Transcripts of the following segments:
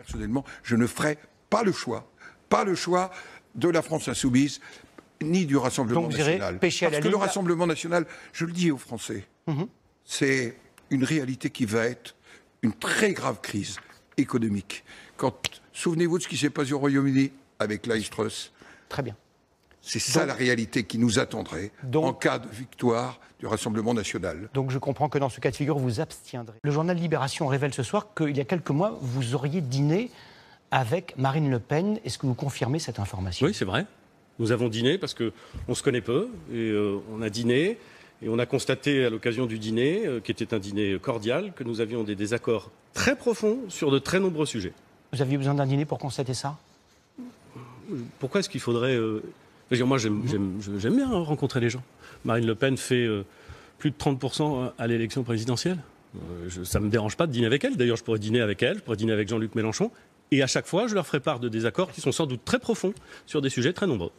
personnellement, je ne ferai pas le choix, pas le choix de la France insoumise ni du Rassemblement national. Parce que le Rassemblement national, je le dis aux Français, mhm. c'est une réalité qui va être une très grave crise économique. Quand souvenez-vous de ce qui s'est passé au Royaume-Uni avec l'Aistrus. Très bien. C'est ça la réalité qui nous attendrait en cas de victoire du Rassemblement national. Donc je comprends que dans ce cas de figure, vous abstiendrez. Le journal Libération révèle ce soir qu'il y a quelques mois, vous auriez dîné avec Marine Le Pen. Est-ce que vous confirmez cette information Oui, c'est vrai. Nous avons dîné parce qu'on se connaît peu et euh, on a dîné. Et on a constaté à l'occasion du dîner, euh, qui était un dîner cordial, que nous avions des désaccords très profonds sur de très nombreux sujets. Vous aviez besoin d'un dîner pour constater ça Pourquoi est-ce qu'il faudrait euh, moi, j'aime bien rencontrer les gens. Marine Le Pen fait euh, plus de 30% à l'élection présidentielle. Euh, ça ne me dérange pas de dîner avec elle. D'ailleurs, je pourrais dîner avec elle, je pourrais dîner avec Jean-Luc Mélenchon. Et à chaque fois, je leur ferai part de désaccords qui sont sans doute très profonds sur des sujets très nombreux.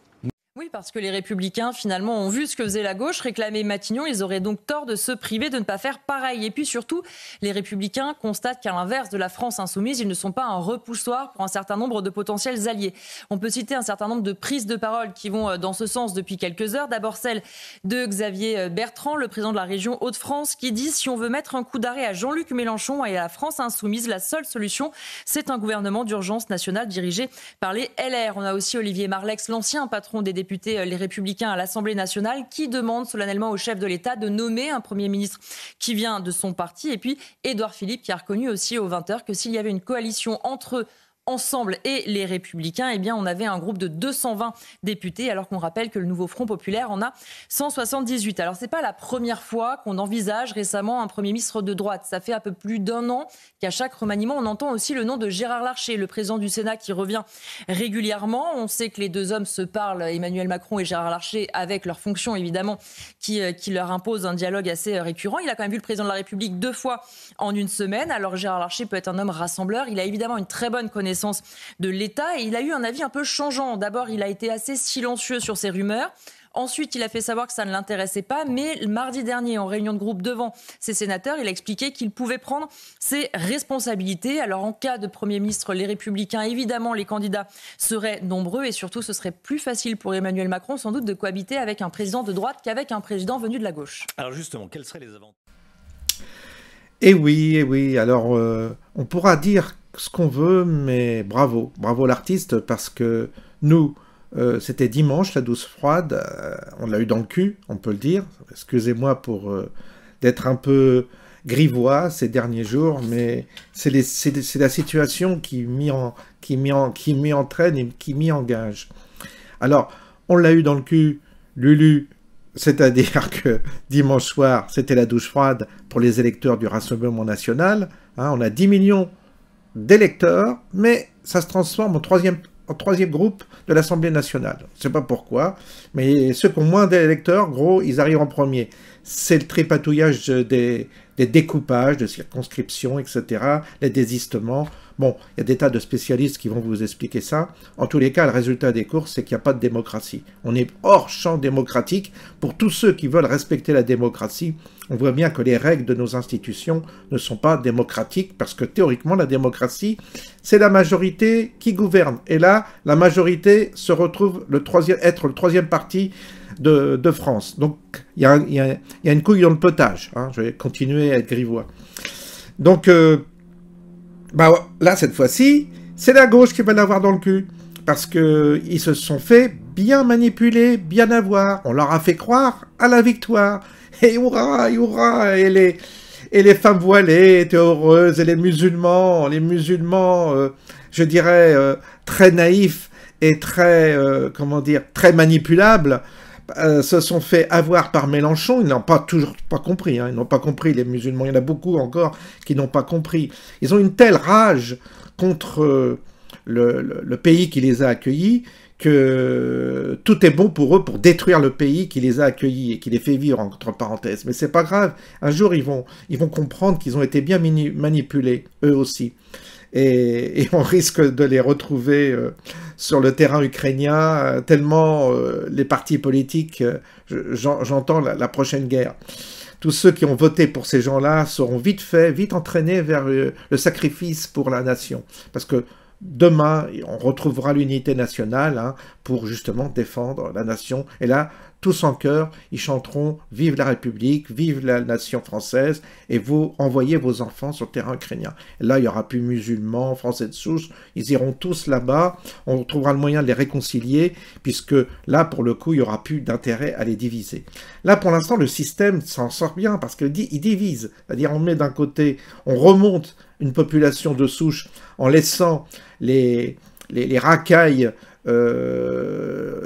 Oui, parce que les républicains, finalement, ont vu ce que faisait la gauche, réclamer Matignon, ils auraient donc tort de se priver de ne pas faire pareil. Et puis surtout, les républicains constatent qu'à l'inverse de la France insoumise, ils ne sont pas un repoussoir pour un certain nombre de potentiels alliés. On peut citer un certain nombre de prises de parole qui vont euh, dans ce sens depuis quelques heures. D'abord celle de Xavier euh, Bertrand, le président de la région Hauts-de-France, qui dit si on veut mettre un coup d'arrêt à Jean-Luc Mélenchon et à la France insoumise, la seule solution, c'est un gouvernement d'urgence nationale dirigé par les LR. On a aussi Olivier Marlex, l'ancien patron des députés euh, Les Républicains à l'Assemblée nationale qui demande solennellement au chef de l'État de nommer un Premier ministre qui vient de son parti. Et puis Édouard Philippe qui a reconnu aussi au 20h que s'il y avait une coalition entre Ensemble et les Républicains, eh bien, on avait un groupe de 220 députés, alors qu'on rappelle que le nouveau Front populaire en a 178. Alors, c'est pas la première fois qu'on envisage récemment un Premier ministre de droite. Ça fait un peu plus d'un an qu'à chaque remaniement, on entend aussi le nom de Gérard Larcher, le président du Sénat qui revient régulièrement. On sait que les deux hommes se parlent, Emmanuel Macron et Gérard Larcher, avec leurs fonction, évidemment, qui, euh, qui leur impose un dialogue assez euh, récurrent. Il a quand même vu le président de la République deux fois en une semaine. Alors, Gérard Larcher peut être un homme rassembleur. Il a évidemment une très bonne connaissance sens de l'État. Et il a eu un avis un peu changeant. D'abord, il a été assez silencieux sur ces rumeurs. Ensuite, il a fait savoir que ça ne l'intéressait pas, mais mardi dernier, en réunion de groupe devant ses sénateurs, il a expliqué qu'il pouvait prendre ses responsabilités. Alors, en cas de Premier ministre, les Républicains, évidemment, les candidats seraient nombreux et surtout, ce serait plus facile pour Emmanuel Macron, sans doute, de cohabiter avec un président de droite qu'avec un président venu de la gauche. Alors, justement, quelles seraient les avantages Eh oui, eh oui. Alors, euh, on pourra dire ce qu'on veut, mais bravo, bravo l'artiste, parce que nous, euh, c'était dimanche, la douce froide, euh, on l'a eu dans le cul, on peut le dire. Excusez-moi pour euh, d'être un peu grivois ces derniers jours, mais c'est la situation qui m'y en, en, entraîne et qui m'y engage. Alors, on l'a eu dans le cul, Lulu, c'est-à-dire que dimanche soir, c'était la douche froide pour les électeurs du Rassemblement National. Hein, on a 10 millions d'électeurs, mais ça se transforme en troisième, groupe de l'Assemblée nationale. Je ne sais pas pourquoi, mais ceux qui ont moins d'électeurs, gros, ils arrivent en premier. C'est le tripatouillage des, des découpages, de circonscriptions, etc., les désistements. Bon, il y a des tas de spécialistes qui vont vous expliquer ça. En tous les cas, le résultat des courses, c'est qu'il n'y a pas de démocratie. On est hors champ démocratique. Pour tous ceux qui veulent respecter la démocratie, on voit bien que les règles de nos institutions ne sont pas démocratiques parce que théoriquement, la démocratie, c'est la majorité qui gouverne. Et là, la majorité se retrouve le troisième, être le troisième parti de, France. Donc, il y, a, une couille dans le potage. Hein. Je vais continuer à être grivois. Donc, euh, bah là, cette fois-ci, c'est la gauche qui va l'avoir dans le cul. Parce qu'ils se sont fait bien manipuler, bien avoir. On leur a fait croire à la victoire. Et hurrah, hurrah, et les, femmes voilées étaient heureuses, et les musulmans, les musulmans, euh, je dirais, euh, très naïfs et très, euh, comment dire, très manipulables, euh, se sont fait avoir par Mélenchon, ils n'ont pas toujours pas compris, hein. ils n'ont pas compris, les musulmans, il y en a beaucoup encore qui n'ont pas compris. Ils ont une telle rage contre euh, le, le, pays qui les a accueillis que tout est bon pour eux pour détruire le pays qui les a accueillis et qui les fait vivre entre parenthèses. Mais c'est pas grave, un jour ils vont, ils vont comprendre qu'ils ont été bien manipulés, eux aussi et, on risque de les retrouver euh, sur le terrain ukrainien, euh, tellement euh, les partis politiques, j'entends la, la, prochaine guerre. Tous ceux qui ont voté pour ces gens-là seront vite faits, vite entraînés vers le sacrifice pour la nation. Parce que demain, on retrouvera l'unité nationale hein, pour justement défendre la nation. Et là, tous en chœur, ils chanteront Vive la République, vive la nation française, et vous envoyez vos enfants sur le terrain ukrainien. là, il n'y aura plus musulmans, français de souche, ils iront tous là-bas, on trouvera le moyen de les réconcilier, puisque là, pour le coup, il n'y aura plus d'intérêt à les diviser. Là, pour l'instant, le système s'en sort bien, parce qu'il divise, c'est-à-dire on met d'un côté, on remonte une population de souche en laissant les, les, racailles euh,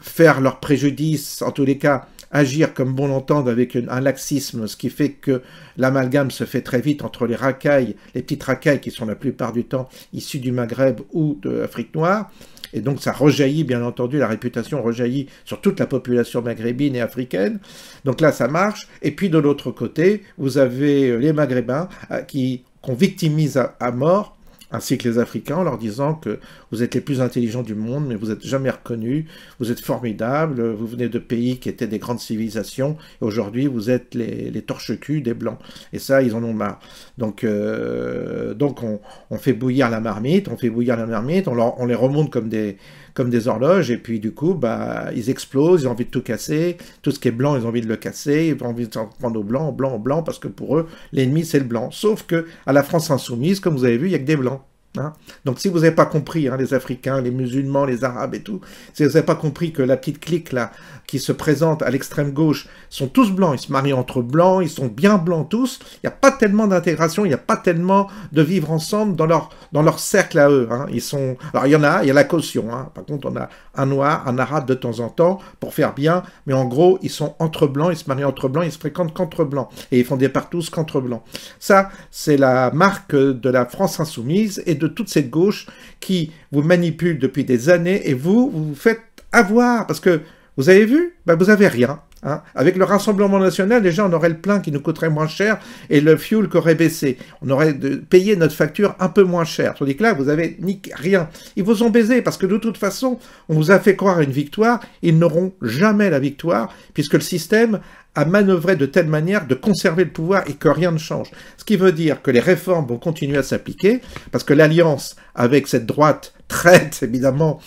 faire leur préjudice, en tous les cas agir comme bon l'entend avec un laxisme, ce qui fait que l'amalgame se fait très vite entre les racailles, les petites racailles qui sont la plupart du temps issus du Maghreb ou de l'Afrique noire, et donc ça rejaillit, bien entendu, la réputation rejaillit sur toute la population maghrébine et africaine. Donc là, ça marche. Et puis de l'autre côté, vous avez euh, les Maghrébins euh, qui qu'on victimise à, mort, ainsi que les Africains, en leur disant que vous êtes les plus intelligents du monde, mais vous n'êtes jamais reconnus, vous êtes formidables, vous venez de pays qui étaient des grandes civilisations, et aujourd'hui vous êtes les, torches culs des Blancs. Et ça, ils en ont marre. Donc, euh, donc on, fait bouillir la marmite, on fait bouillir la marmite, on les remonte comme des comme des horloges, et puis du coup, bah, ils explosent, ils ont envie de tout casser, tout ce qui est blanc, ils ont envie de le casser, ils ont envie de s'en prendre au blanc, au blanc, au blanc, parce que pour eux, l'ennemi, c'est le blanc. Sauf que à la France insoumise, comme vous avez vu, il n'y a que des blancs. Hein. Donc si vous n'avez pas compris, hein, les Africains, les musulmans, les Arabes et tout, si vous n'avez pas compris que la petite clique là, qui se présente à l'extrême gauche, sont tous blancs, ils se marient entre blancs, ils sont bien blancs tous, il n'y a pas tellement d'intégration, il n'y a pas tellement de vivre ensemble dans leur, dans leur cercle à eux. Hein. Ils sont... Alors il y en a, il y a la caution, par contre on a un noir, un arabe de temps en temps, pour faire bien, mais en gros ils sont entre blancs, ils se marient entre blancs, ils se fréquentent qu'entre blancs, et ils font des tous qu'entre blancs. Ça, c'est la marque de la France insoumise et de de toute cette gauche qui vous manipule depuis des années et vous, vous faites avoir parce que vous avez vu ben, Vous avez rien. Hein. Avec le Rassemblement national, déjà, on aurait le plein qui nous coûterait moins cher et le fuel qui aurait baissé. On aurait payé notre facture un peu moins cher. Tandis que là, vous avez rien. Ils vous ont baisé parce que de toute façon, on vous a fait croire à une victoire. Ils n'auront jamais la victoire puisque le système a manœuvré de telle manière de conserver le pouvoir et que rien ne change. Ce qui veut dire que les réformes vont continuer à s'appliquer parce que l'alliance avec cette droite traite, évidemment,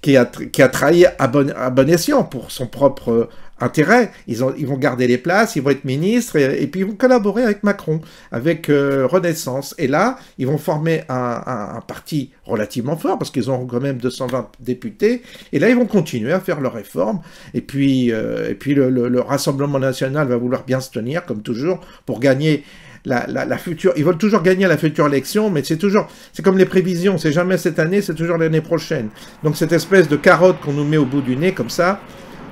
qui a, trahi à bon, à bon escient pour son propre intérêt. Ils, ils, vont garder les places, ils vont être ministres, et, puis ils vont collaborer avec Macron, avec euh, Renaissance. Et là, ils vont former un, parti relativement fort, parce qu'ils ont quand même 220 députés, et là, ils vont continuer à faire leurs réformes. Et puis, euh, et puis le, Rassemblement national va vouloir bien se tenir, comme toujours, pour gagner. La, la future, ils veulent toujours gagner la future élection, mais c'est toujours, c'est comme les prévisions, c'est jamais cette année, c'est toujours l'année prochaine. Donc cette espèce de carotte qu'on nous met au bout du nez comme ça,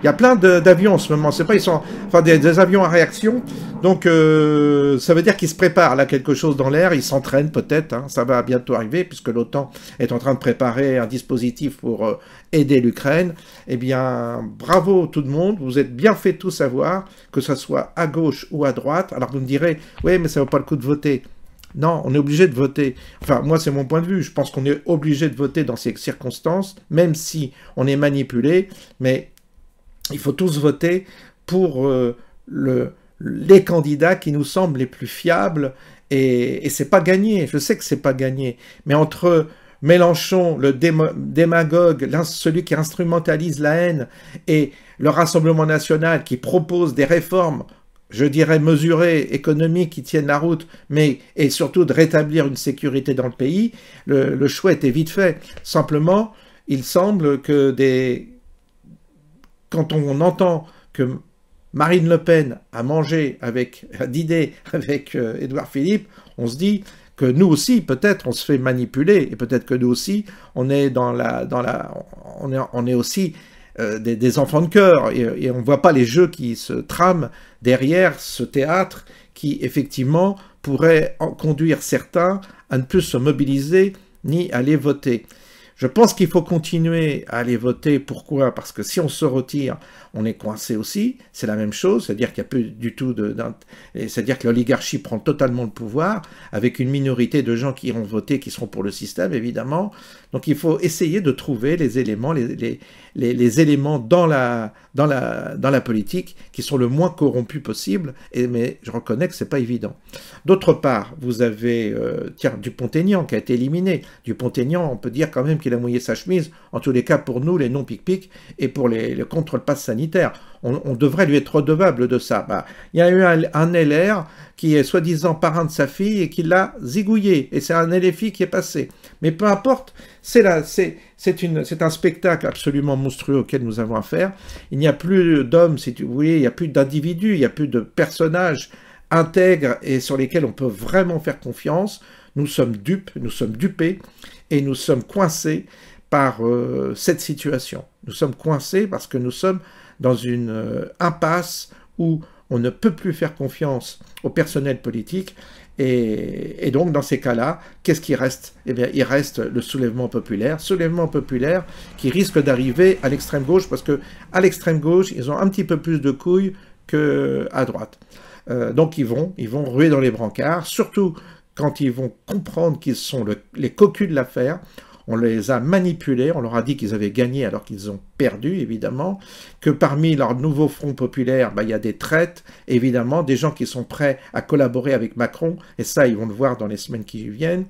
il y a plein d'avions en ce moment, c'est pas ils sont, enfin des, avions à réaction. Donc euh, ça veut dire qu'ils se préparent là quelque chose dans l'air, ils s'entraînent peut-être. Hein. ça va bientôt arriver puisque l'OTAN est en train de préparer un dispositif pour euh, aider l'Ukraine. Eh bien, bravo tout le monde, vous êtes bien fait tout savoir, que ce soit à gauche ou à droite. Alors vous me direz, oui mais ça vaut pas le coup de voter. Non, on est obligé de voter. Enfin, moi, c'est mon point de vue. Je pense qu'on est obligé de voter dans ces circonstances, même si on est manipulé. Mais il faut tous voter pour euh, les candidats qui nous semblent les plus fiables et, ce c'est pas gagné. Je sais que c'est pas gagné, mais entre Mélenchon, le démagogue, celui qui instrumentalise la haine, et le Rassemblement national qui propose des réformes, je dirais mesurées, économiques, qui tiennent la route, mais et surtout de rétablir une sécurité dans le pays, le, le choix était vite fait. Simplement, il semble que des quand on entend que Marine Le Pen a mangé avec a avec Edouard euh, Philippe, on se dit que nous aussi peut-être on se fait manipuler et peut-être que nous aussi on est dans la dans la on est aussi euh, des, enfants de cœur et, on on voit pas les jeux qui se trament derrière ce théâtre qui effectivement pourrait conduire certains à ne plus se mobiliser ni aller voter. Je pense qu'il faut continuer à aller voter. Pourquoi Parce que si on se retire, on est coincé aussi, c'est la même chose, c'est-à-dire qu'il n'y a plus du tout de... C'est-à-dire que l'oligarchie prend totalement le pouvoir, avec une minorité de gens qui iront voter, qui seront pour le système, évidemment. Donc il faut essayer de trouver les éléments, les, éléments dans la, dans, la, dans la politique qui sont le moins corrompus possible, et, mais je reconnais que ce n'est pas évident. D'autre part, vous avez, euh, tiens, Dupont-Aignan qui a été éliminé. Dupont-Aignan, on peut dire quand même qu'il a mouillé sa chemise, en tous les cas pour nous, les non-pic-pic, et pour les, le contre le on, devrait lui être redevable de ça. Bah, il y a eu un, un LR qui est soi-disant parrain de sa fille et qui l'a zigouillé. Et c'est un LFI qui est passé. Mais peu importe, c'est C'est un spectacle absolument monstrueux auquel nous avons affaire. Il n'y a plus d'hommes, si tu voulez, il n'y a plus d'individus, il n'y a plus de personnages intègres et sur lesquels on peut vraiment faire confiance. Nous sommes dupes, nous sommes dupés et nous sommes coincés par euh, cette situation. Nous sommes coincés parce que nous sommes dans une euh, impasse où on ne peut plus faire confiance au personnel politique. Et, donc, dans ces cas-là, qu'est-ce qui reste Eh bien, il reste le soulèvement populaire. Soulèvement populaire qui risque d'arriver à l'extrême gauche, parce que à l'extrême gauche, ils ont un petit peu plus de couilles qu'à droite. Euh, donc, ils vont, ils vont ruer dans les brancards, surtout quand ils vont comprendre qu'ils sont les cocus de l'affaire on les a manipulés, on leur a dit qu'ils avaient gagné alors qu'ils ont perdu, évidemment, que parmi leurs nouveaux fronts populaires, bah, il y a des traites, évidemment, des gens qui sont prêts à collaborer avec Macron, et ça, ils vont le voir dans les semaines qui viennent.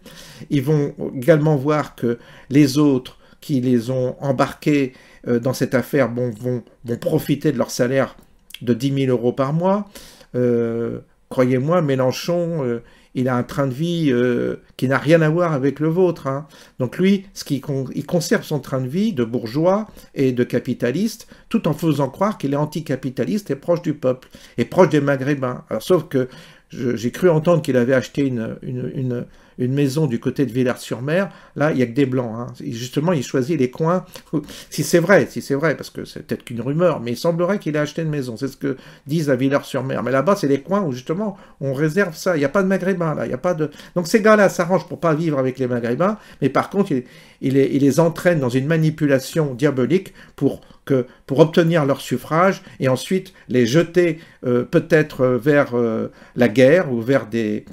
Ils vont également voir que les autres qui les ont embarqués euh, dans cette affaire vont, vont profiter de leur salaire de 10 000 euros par mois. Euh, croyez-moi, Mélenchon, euh, il a un train de vie euh, qui n'a rien à voir avec le vôtre. Hein. Donc lui, ce il, il conserve son train de vie de bourgeois et de capitaliste, tout en faisant croire qu'il est anticapitaliste et proche du peuple, et proche des Maghrébins. Alors, sauf que j'ai cru entendre qu'il avait acheté une une maison du côté de villers sur mer là, il n'y a que des blancs. Hein. justement, il choisit les coins, si c'est vrai, si c'est vrai, parce que c'est peut-être qu'une rumeur, mais il semblerait qu'il ait acheté une maison. C'est ce que disent à villers sur mer Mais là-bas, c'est les coins où, justement, on réserve ça. Il n'y a pas de maghrébins, là. Il y a pas de... Donc, ces gars-là s'arrangent pour pas vivre avec les maghrébins, mais par contre, ils les, entraînent entraîne dans une manipulation diabolique pour que pour obtenir leur suffrage et ensuite les jeter euh, peut-être euh, vers euh, la guerre ou vers des,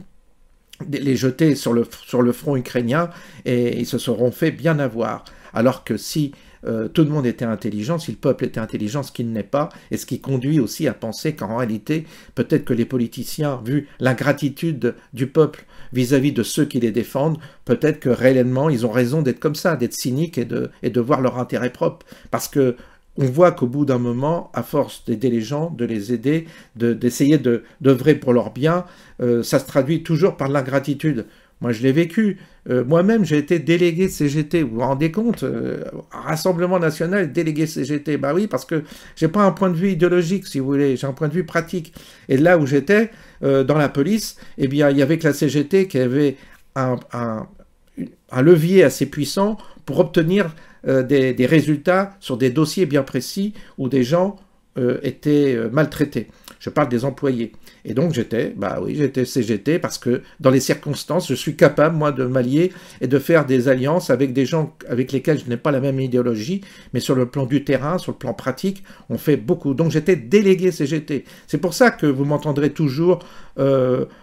les jeter sur le, sur le front ukrainien et ils se seront fait bien avoir. Alors que si euh, tout le monde était intelligent, si le peuple était intelligent, ce qu'il n'est pas, et ce qui conduit aussi à penser qu'en réalité, peut-être que les politiciens, vu l'ingratitude du peuple vis-à-vis de ceux qui les défendent, peut-être que réellement ils ont raison d'être comme ça, d'être cyniques et de, et de voir leur intérêt propre. Parce que on voit qu'au bout d'un moment, à force d'aider les gens, de les aider, d'essayer de, d'œuvrer pour leur bien, euh, ça se traduit toujours par l'ingratitude. Moi, je l'ai vécu. Euh, moi-même, j'ai été délégué CGT. Vous vous rendez compte euh, Rassemblement national, délégué CGT. Bah oui, parce que j'ai pas un point de vue idéologique, si vous voulez. J'ai un point de vue pratique. Et là où j'étais, dans la police, eh bien, il y avait que la CGT qui avait un levier assez puissant pour obtenir euh, des, résultats sur des dossiers bien précis où des gens euh, étaient euh, maltraités. Je parle des employés. Et donc j'étais, bah oui, j'étais CGT parce que dans les circonstances, je suis capable, moi, de m'allier et de faire des alliances avec des gens avec lesquels je n'ai pas la même idéologie, mais sur le plan du terrain, sur le plan pratique, on fait beaucoup. Donc j'étais délégué CGT. C'est pour ça que vous m'entendrez toujours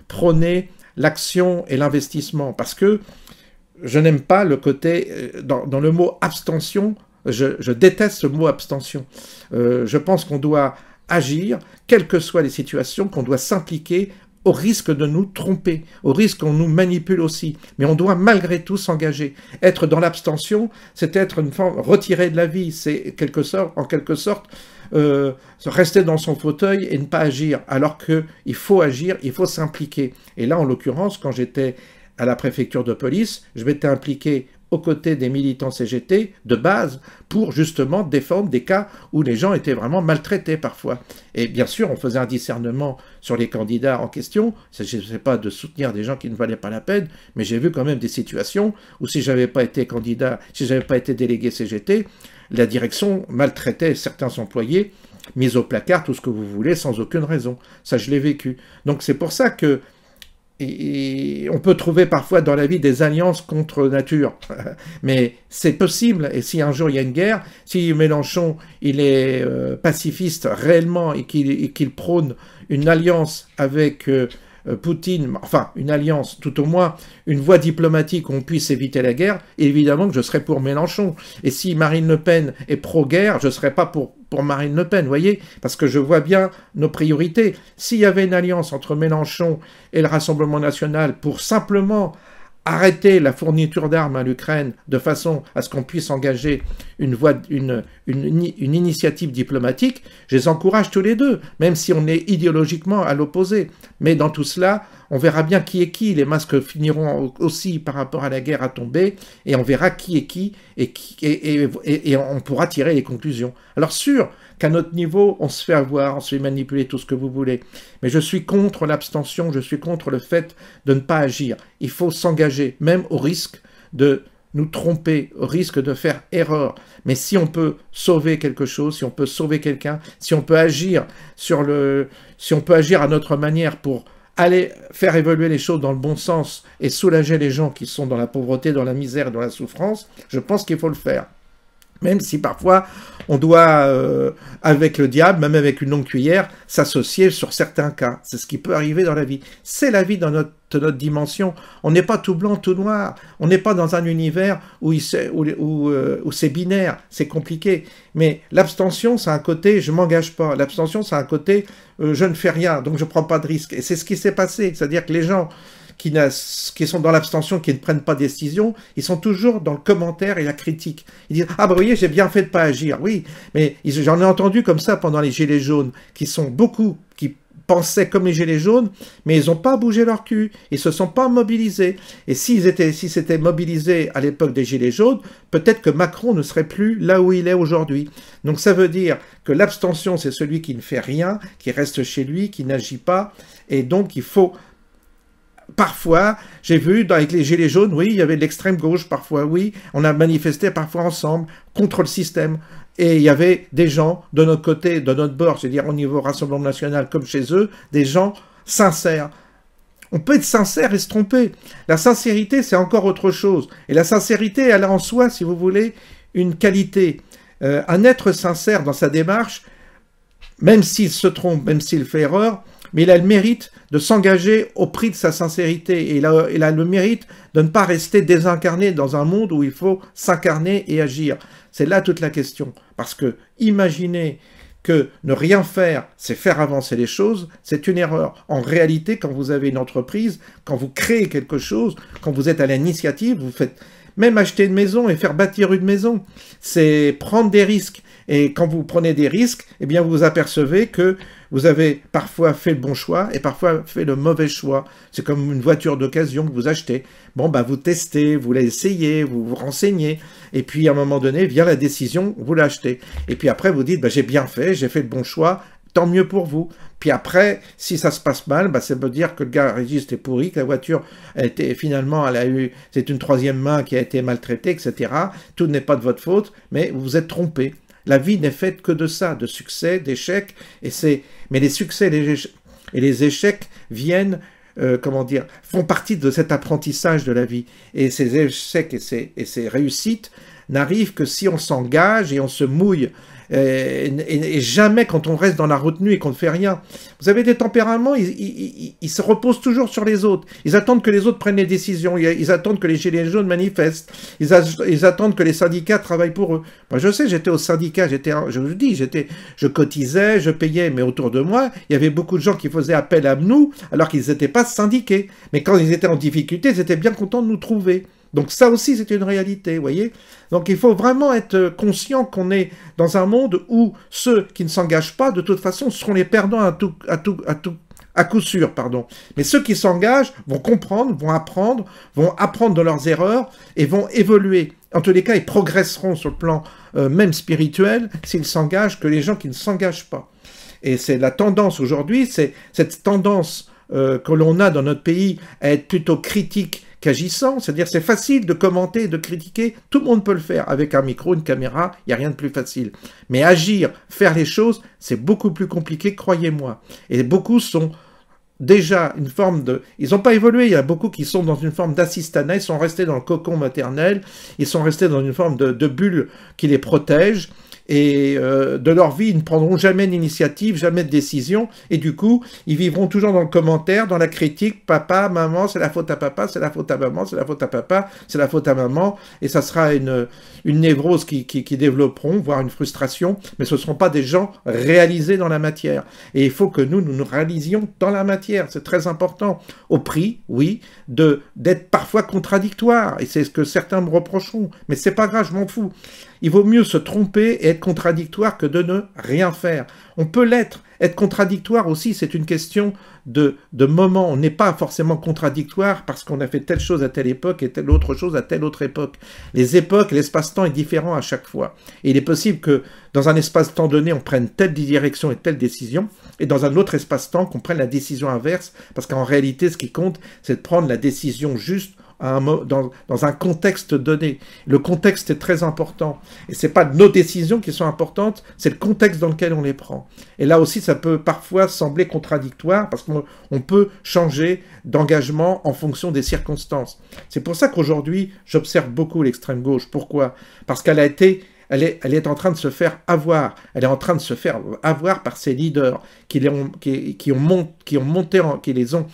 prôner l'action et l'investissement, parce que je n'aime pas le côté, euh, dans, le mot abstention, je, déteste ce mot abstention. Euh, je pense qu'on doit agir, quelles que soient les situations, qu'on doit s'impliquer au risque de nous tromper, au risque qu'on nous manipule aussi. Mais on doit malgré tout s'engager. Être dans l'abstention, c'est être une forme retirée de la vie, c'est quelque sorte, en quelque sorte euh, rester dans son fauteuil et ne pas agir, alors qu'il faut agir, il faut s'impliquer. Et là, en l'occurrence, quand j'étais à la préfecture de police, je m'étais impliqué aux côtés des militants CGT de base pour justement défendre des cas où les gens étaient vraiment maltraités parfois. Et bien sûr, on faisait un discernement sur les candidats en question. Il ne s'agissait pas de soutenir des gens qui ne valaient pas la peine, mais j'ai vu quand même des situations où si j'avais pas été candidat, si j'avais pas été délégué CGT, la direction maltraitait certains employés, mis au placard, tout ce que vous voulez, sans aucune raison. Ça, je l'ai vécu. Donc c'est pour ça que et on peut trouver parfois dans la vie des alliances contre nature. Mais c'est possible, et si un jour il y a une guerre, si Mélenchon il est euh, pacifiste réellement et qu'il prône une alliance avec euh, euh, Poutine, enfin une alliance, tout au moins une voie diplomatique où on puisse éviter la guerre, évidemment que je serais pour Mélenchon. Et si Marine Le Pen est pro-guerre, je ne serais pas pour, pour Marine Le Pen, voyez, parce que je vois bien nos priorités. S'il y avait une alliance entre Mélenchon et le Rassemblement national pour simplement arrêter la fourniture d'armes à l'Ukraine de façon à ce qu'on puisse engager une, voie, une, une, initiative diplomatique, je les encourage tous les deux, même si on est idéologiquement à l'opposé. Mais dans tout cela, on verra bien qui est qui. Les masques finiront aussi par rapport à la guerre à tomber, et on verra qui est qui, et, et, et on pourra tirer les conclusions. Alors sûr, qu'à notre niveau, on se fait avoir, on se fait manipuler tout ce que vous voulez. Mais je suis contre l'abstention, je suis contre le fait de ne pas agir. Il faut s'engager, même au risque de nous tromper, au risque de faire erreur. Mais si on peut sauver quelque chose, si on peut sauver quelqu'un, si on peut agir sur le, si on peut agir à notre manière pour aller faire évoluer les choses dans le bon sens et soulager les gens qui sont dans la pauvreté, dans la misère, dans la souffrance, je pense qu'il faut le faire. Même si parfois on doit, euh, avec le diable, même avec une longue cuillère, s'associer sur certains cas. C'est ce qui peut arriver dans la vie. C'est la vie dans notre, notre dimension. On n'est pas tout blanc, tout noir. On n'est pas dans un univers où, euh, c'est binaire, c'est compliqué. Mais l'abstention, c'est un côté je m'engage pas. L'abstention, c'est un côté euh, je ne fais rien, donc je prends pas de risque. Et c'est ce qui s'est passé. C'est-à-dire que les gens qui, qui sont dans l'abstention, qui ne prennent pas de décision, ils sont toujours dans le commentaire et la critique. Ils disent Ah, ben vous j'ai bien fait de pas agir. Oui, mais j'en ai entendu comme ça pendant les Gilets jaunes, qui sont beaucoup, qui pensaient comme les gilets jaunes, mais ils n'ont pas bougé leur cul, ils se sont pas mobilisés. Et s'ils étaient, s'ils s'étaient mobilisés à l'époque des gilets jaunes, peut-être que Macron ne serait plus là où il est aujourd'hui. Donc ça veut dire que l'abstention, c'est celui qui ne fait rien, qui reste chez lui, qui n'agit pas, et donc il faut parfois, j'ai vu avec les Gilets jaunes, oui, il y avait l'extrême gauche parfois, oui, on a manifesté parfois ensemble contre le système. Et il y avait des gens de notre côté, de notre bord, c'est-à-dire au niveau Rassemblement national comme chez eux, des gens sincères. On peut être sincère et se tromper. La sincérité, c'est encore autre chose. Et la sincérité, elle a en soi, si vous voulez, une qualité. Euh, un être sincère dans sa démarche, même s'il se trompe, même s'il fait erreur, mais il a le mérite de s'engager au prix de sa sincérité. Et il a, le mérite de ne pas rester désincarné dans un monde où il faut s'incarner et agir. C'est là toute la question. Parce que imaginer que ne rien faire, c'est faire avancer les choses, c'est une erreur. En réalité, quand vous avez une entreprise, quand vous créez quelque chose, quand vous êtes à l'initiative, vous faites même acheter une maison et faire bâtir une maison. C'est prendre des risques. Et quand vous prenez des risques, eh bien, vous vous apercevez que vous avez parfois fait le bon choix et parfois fait le mauvais choix. C'est comme une voiture d'occasion que vous achetez. Bon, bah, vous testez, vous l'essayez, vous vous renseignez. Et puis, à un moment donné, vient la décision, vous l'achetez. Et puis après, vous dites, bah, j'ai bien fait, j'ai fait le bon choix, tant mieux pour vous. Puis après, si ça se passe mal, bah, ça veut dire que le gars garagiste est pourri, que la voiture a été, finalement, elle a eu, c'est une troisième main qui a été maltraitée, etc. Tout n'est pas de votre faute, mais vous vous êtes trompé. La vie n'est faite que de ça, de succès, d'échecs, et c'est. Mais les succès et les échecs viennent, euh, comment dire, font partie de cet apprentissage de la vie. Et ces échecs et ces réussites n'arrivent que si on s'engage et on se mouille et, jamais quand on reste dans la retenue et qu'on ne fait rien. Vous avez des tempéraments, ils, se reposent toujours sur les autres. Ils attendent que les autres prennent les décisions, ils, attendent que les gilets jaunes manifestent, ils, attendent que les syndicats travaillent pour eux. Moi je sais, j'étais au syndicat, j'étais, je vous dis, j'étais, je cotisais, je payais, mais autour de moi, il y avait beaucoup de gens qui faisaient appel à nous alors qu'ils n'étaient pas syndiqués. Mais quand ils étaient en difficulté, ils étaient bien contents de nous trouver. Donc ça aussi, c'est une réalité, vous voyez Donc il faut vraiment être euh, conscient qu'on est dans un monde où ceux qui ne s'engagent pas, de toute façon, seront les perdants à tout, à tout, à tout, à coup sûr, pardon. Mais ceux qui s'engagent vont comprendre, vont apprendre, vont apprendre de leurs erreurs et vont évoluer. En tous les cas, ils progresseront sur le plan euh, même spirituel s'ils s'engagent que les gens qui ne s'engagent pas. Et c'est la tendance aujourd'hui, c'est cette tendance euh, que l'on a dans notre pays à être plutôt critique agissant C'est-à-dire, c'est facile de commenter, de critiquer. Tout le monde peut le faire avec un micro, une caméra. Il n'y a rien de plus facile. Mais agir, faire les choses, c'est beaucoup plus compliqué, croyez-moi. Et beaucoup sont déjà une forme de... Ils n'ont pas évolué, il y a beaucoup qui sont dans une forme d'assistanat, ils sont restés dans le cocon maternel, ils sont restés dans une forme de, de bulle qui les protège, et euh, de leur vie, ils ne prendront jamais d'initiative, jamais de décision, et du coup, ils vivront toujours dans le commentaire, dans la critique, papa, maman, c'est la faute à papa, c'est la faute à maman, c'est la faute à papa, c'est la faute à maman, et ça sera une, une névrose qui, développeront, voire une frustration, mais ce ne seront pas des gens réalisés dans la matière. Et il faut que nous, nous nous réalisions dans la matière, c'est très important, au prix, oui, de d'être parfois contradictoire, et c'est ce que certains me reprocheront, mais c'est pas grave, je m'en fous. Il vaut mieux se tromper et être contradictoire que de ne rien faire. On peut l'être. Être contradictoire aussi, c'est une question de, moments, on n'est pas forcément contradictoire parce qu'on a fait telle chose à telle époque et telle autre chose à telle autre époque. Les époques, l'espace-temps est différent à chaque fois. Et il est possible que dans un espace-temps donné, on prenne telle direction et telle décision, et dans un autre espace-temps, qu'on prenne la décision inverse, parce qu'en réalité, ce qui compte, c'est de prendre la décision juste dans, dans, un contexte donné. Le contexte est très important. Et ce n'est pas nos décisions qui sont importantes, c'est le contexte dans lequel on les prend. Et là aussi, ça peut parfois sembler contradictoire parce que on, peut changer d'engagement en fonction des circonstances. C'est pour ça qu'aujourd'hui, j'observe beaucoup l'extrême gauche. Pourquoi Parce qu'elle a été elle est, elle est, en train de se faire avoir. Elle est en train de se faire avoir par ses leaders qui, les ont, qui, ont, monté, qui les ont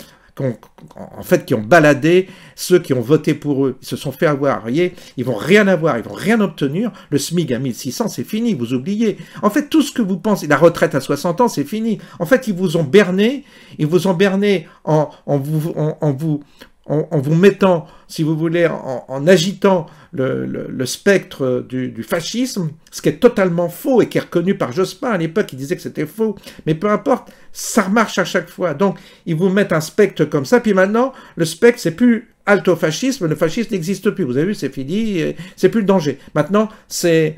en fait, qui ont baladé ceux qui ont voté pour eux. Ils se sont fait avoir, voyez, ils vont rien avoir, ils vont rien obtenir. Le SMIG à 1600, c'est fini, vous oubliez. En fait, tout ce que vous pensez, la retraite à 60 ans, c'est fini. En fait, ils vous ont berné, ils vous ont berné en, en vous, en, vous mettant, si vous voulez, en, agitant le, spectre du, du, fascisme, ce qui est totalement faux et qui est reconnu par Jospin à l'époque, il disait que c'était faux, mais peu importe, ça marche à chaque fois. Donc, ils vous mettent un spectre comme ça, puis maintenant, le spectre, c'est plus alto fascisme, le fascisme n'existe plus. Vous avez vu, c'est fini, c'est plus le danger. Maintenant, c'est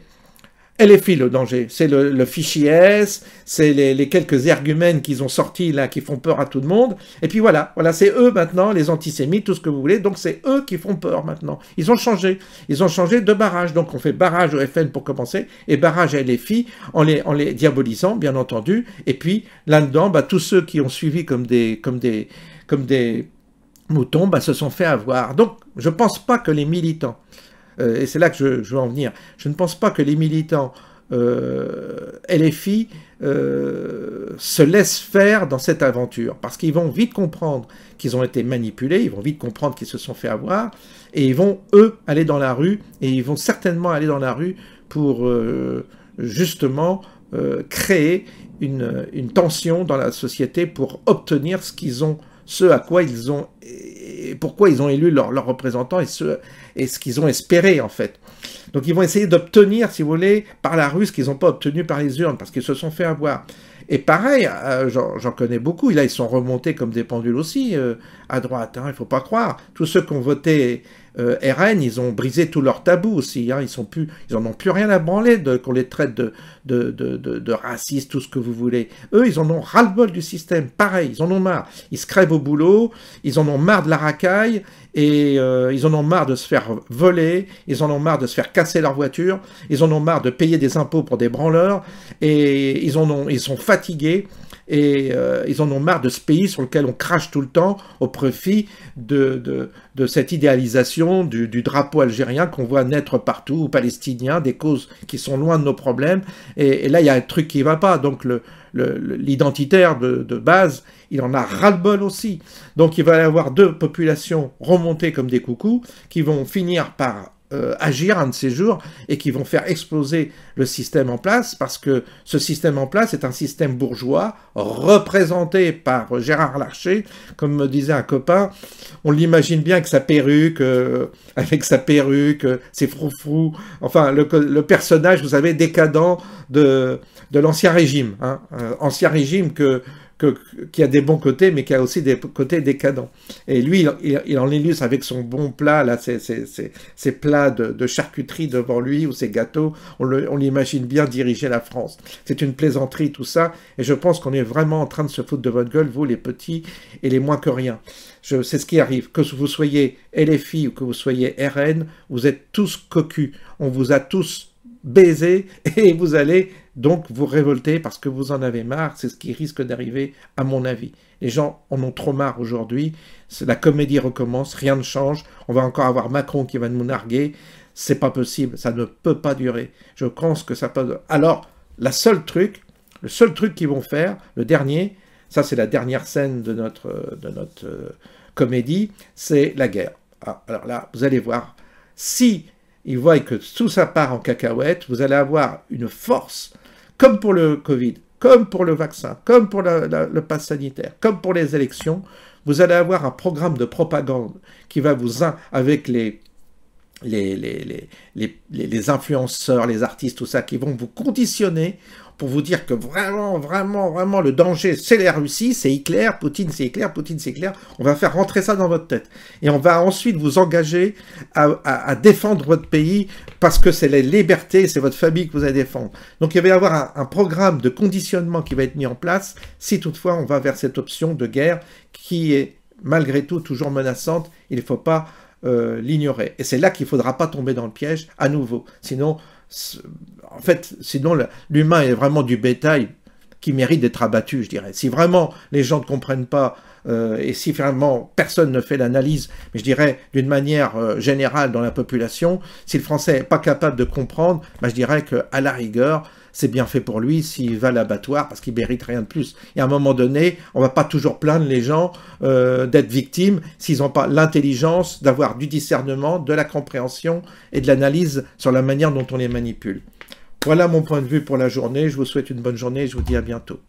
les filles, le danger, c'est le, le, fichier S, c'est les, quelques arguments qu'ils ont sortis là qui font peur à tout le monde. Et puis voilà, voilà, c'est eux maintenant, les antisémites, tout ce que vous voulez. Donc c'est eux qui font peur maintenant. Ils ont changé, ils ont changé de barrage. Donc on fait barrage au FN pour commencer et barrage à LFI en les, en les diabolisant, bien entendu. Et puis là-dedans, bah, tous ceux qui ont suivi comme des, comme des, comme des moutons, bah, se sont fait avoir. Donc je pense pas que les militants euh, et c'est là que je, veux en venir, je ne pense pas que les militants euh, LFI euh, se laissent faire dans cette aventure, parce qu'ils vont vite comprendre qu'ils ont été manipulés, ils vont vite comprendre qu'ils se sont fait avoir, et ils vont, eux, aller dans la rue, et ils vont certainement aller dans la rue pour justement créer une, une, tension dans la société pour obtenir ce qu'ils ont, ce à quoi ils ont pourquoi ils ont élu leurs représentants et ce, qu'ils ont espéré en fait. Donc ils vont essayer d'obtenir, si vous voulez, par la rue ce qu'ils n'ont pas obtenu par les urnes, parce qu'ils se sont fait avoir. Et pareil, euh, j'en connais beaucoup, là ils sont remontés comme des pendules aussi euh, à droite, hein, il ne faut pas croire. Tous ceux qui ont voté euh, RN, ils ont brisé tous leurs tabous aussi. Hein. Ils sont plus, ils en ont plus rien à branler qu'on les traite de, de, de, racistes, tout ce que vous voulez. Eux, ils en ont ras-le-bol du système. Pareil, ils en ont marre. Ils se crèvent au boulot, ils en ont marre de la racaille, et euh, ils en ont marre de se faire voler, ils en ont marre de se faire casser leur voiture, ils en ont marre de payer des impôts pour des branleurs, et ils, en ont, ils sont fatigués et euh, ils en ont marre de ce pays sur lequel on crache tout le temps au profit de, de, cette idéalisation du, drapeau algérien qu'on voit naître partout, ou palestinien, des causes qui sont loin de nos problèmes. Et, là, il y a un truc qui ne va pas. Donc l'identitaire de, de, base, il en a ras-le-bol aussi. Donc il va y avoir deux populations remontées comme des coucous qui vont finir par euh, agir un de ces jours et qui vont faire exploser le système en place parce que ce système en place est un système bourgeois représenté par Gérard Larcher. Comme me disait un copain, on l'imagine bien avec sa perruque, euh, avec sa perruque, euh, ses froufrous, enfin le, personnage, vous savez, décadent de, de l'ancien régime. Hein. ancien régime que qui a des bons côtés, mais qui a aussi des côtés décadents. Et lui, il, en illustre avec son bon plat, là, ses, plats de, charcuterie devant lui ou ses gâteaux. On l'imagine bien diriger la France. C'est une plaisanterie, tout ça. Et je pense qu'on est vraiment en train de se foutre de votre gueule, vous les petits et les moins que rien. C'est ce qui arrive. Que vous soyez LFI ou que vous soyez RN, vous êtes tous cocus. On vous a tous baisés, et vous allez donc vous révoltez parce que vous en avez marre, c'est ce qui risque d'arriver à mon avis. Les gens en ont trop marre aujourd'hui, la comédie recommence, rien ne change, on va encore avoir Macron qui va nous narguer, c'est pas possible, ça ne peut pas durer. Je pense que ça peut... Alors, la seule truc, le seul truc qu'ils vont faire, le dernier, ça c'est la dernière scène de notre, de notre euh, comédie, c'est la guerre. Ah, alors là, vous allez voir, si ils voient que tout ça part en cacahuète, vous allez avoir une force comme pour le Covid, comme pour le vaccin, comme pour le pass sanitaire, comme pour les élections, vous allez avoir un programme de propagande qui va vous, avec les les les, les, les, les, influenceurs, les artistes, tout ça, qui vont vous conditionner pour vous dire que vraiment, vraiment, vraiment, le danger, c'est la Russie, c'est Hitler, Poutine, c'est Hitler, Poutine, c'est Hitler. On va faire rentrer ça dans votre tête. Et on va ensuite vous engager à, défendre votre pays parce que c'est la liberté, c'est votre famille que vous allez défendre. Donc il va y avoir un, programme de conditionnement qui va être mis en place si toutefois on va vers cette option de guerre qui est malgré tout toujours menaçante. Il ne faut pas euh, l'ignorer. Et c'est là qu'il ne faudra pas tomber dans le piège à nouveau. Sinon, en fait, sinon l'humain est vraiment du bétail qui mérite d'être abattu, je dirais. Si vraiment les gens ne comprennent pas euh, et si vraiment personne ne fait l'analyse, mais je dirais d'une manière euh, générale dans la population, si le français n'est pas capable de comprendre, bah, je dirais qu'à la rigueur, c'est bien fait pour lui s'il va à l'abattoir parce qu'il mérite rien de plus. Et à un moment donné, on ne va pas toujours plaindre les gens euh, d'être victimes s'ils n'ont pas l'intelligence d'avoir du discernement, de la compréhension et de l'analyse sur la manière dont on les manipule. Voilà mon point de vue pour la journée. Je vous souhaite une bonne journée et je vous dis à bientôt.